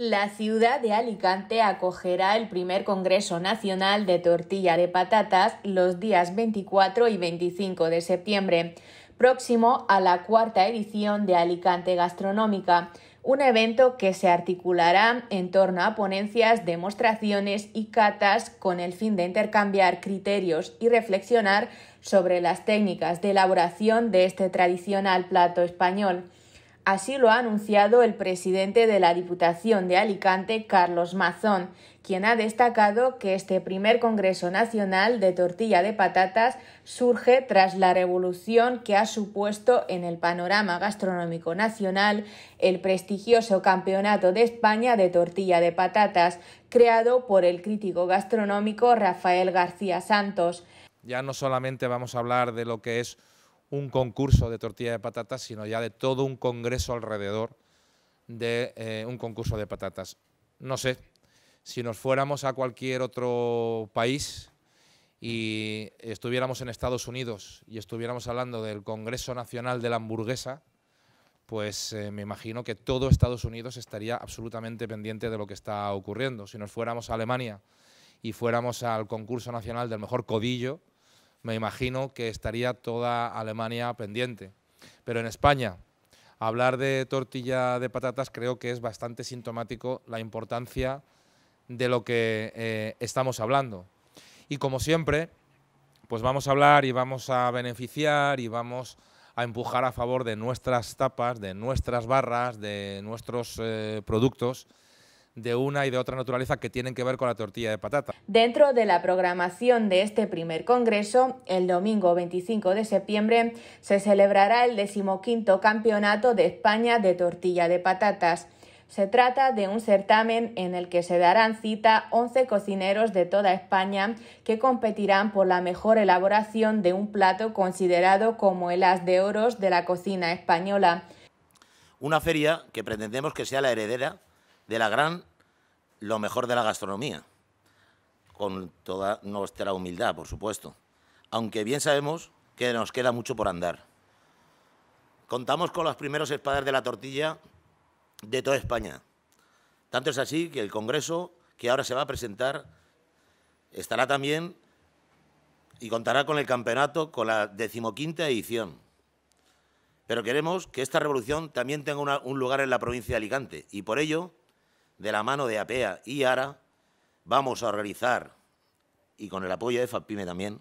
La ciudad de Alicante acogerá el primer Congreso Nacional de Tortilla de Patatas los días 24 y 25 de septiembre, próximo a la cuarta edición de Alicante Gastronómica, un evento que se articulará en torno a ponencias, demostraciones y catas con el fin de intercambiar criterios y reflexionar sobre las técnicas de elaboración de este tradicional plato español. Así lo ha anunciado el presidente de la Diputación de Alicante, Carlos Mazón, quien ha destacado que este primer Congreso Nacional de Tortilla de Patatas surge tras la revolución que ha supuesto en el panorama gastronómico nacional el prestigioso Campeonato de España de Tortilla de Patatas, creado por el crítico gastronómico Rafael García Santos. Ya no solamente vamos a hablar de lo que es un concurso de tortilla de patatas, sino ya de todo un congreso alrededor de eh, un concurso de patatas. No sé, si nos fuéramos a cualquier otro país y estuviéramos en Estados Unidos y estuviéramos hablando del Congreso Nacional de la Hamburguesa, pues eh, me imagino que todo Estados Unidos estaría absolutamente pendiente de lo que está ocurriendo. Si nos fuéramos a Alemania y fuéramos al concurso nacional del mejor codillo, me imagino que estaría toda Alemania pendiente. Pero en España, hablar de tortilla de patatas creo que es bastante sintomático la importancia de lo que eh, estamos hablando. Y como siempre, pues vamos a hablar y vamos a beneficiar y vamos a empujar a favor de nuestras tapas, de nuestras barras, de nuestros eh, productos de una y de otra naturaleza que tienen que ver con la tortilla de patata. Dentro de la programación de este primer congreso, el domingo 25 de septiembre se celebrará el decimoquinto Campeonato de España de Tortilla de Patatas. Se trata de un certamen en el que se darán cita 11 cocineros de toda España que competirán por la mejor elaboración de un plato considerado como el as de oros de la cocina española. Una feria que pretendemos que sea la heredera de la gran, lo mejor de la gastronomía, con toda nuestra humildad, por supuesto, aunque bien sabemos que nos queda mucho por andar. Contamos con los primeros espadas de la tortilla de toda España. Tanto es así que el Congreso, que ahora se va a presentar, estará también y contará con el campeonato, con la decimoquinta edición. Pero queremos que esta revolución también tenga un lugar en la provincia de Alicante y por ello de la mano de APEA y ARA, vamos a organizar, y con el apoyo de FAPIME también,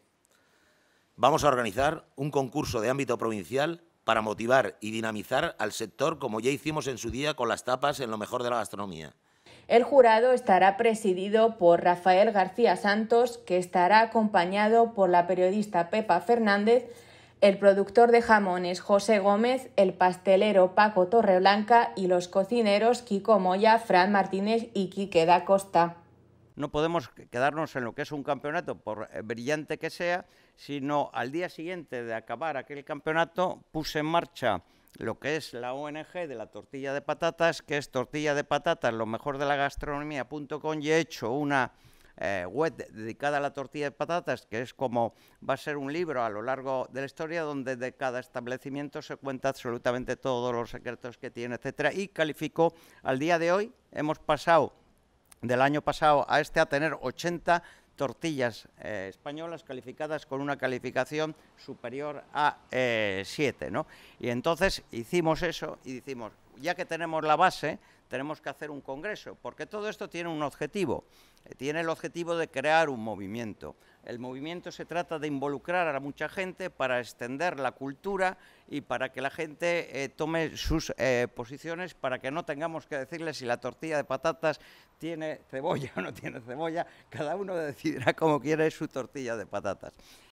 vamos a organizar un concurso de ámbito provincial para motivar y dinamizar al sector como ya hicimos en su día con las tapas en lo mejor de la gastronomía. El jurado estará presidido por Rafael García Santos, que estará acompañado por la periodista Pepa Fernández, el productor de jamones José Gómez, el pastelero Paco Torreblanca y los cocineros Kiko Moya, Fran Martínez y Quique da Costa. No podemos quedarnos en lo que es un campeonato, por brillante que sea, sino al día siguiente de acabar aquel campeonato puse en marcha lo que es la ONG de la tortilla de patatas, que es tortilla de patatas, lo mejor de la gastronomía.com, y he hecho una eh, web dedicada a la tortilla de patatas, que es como va a ser un libro a lo largo de la historia donde de cada establecimiento se cuenta absolutamente todos los secretos que tiene, etcétera, y calificó al día de hoy hemos pasado del año pasado a este a tener 80 tortillas eh, españolas calificadas con una calificación superior a 7. Eh, ¿no? Y entonces hicimos eso y decimos, ya que tenemos la base, tenemos que hacer un congreso, porque todo esto tiene un objetivo, eh, tiene el objetivo de crear un movimiento. El movimiento se trata de involucrar a mucha gente para extender la cultura y para que la gente eh, tome sus eh, posiciones, para que no tengamos que decirle si la tortilla de patatas tiene cebolla o no tiene cebolla. Cada uno decidirá cómo quiere su tortilla de patatas.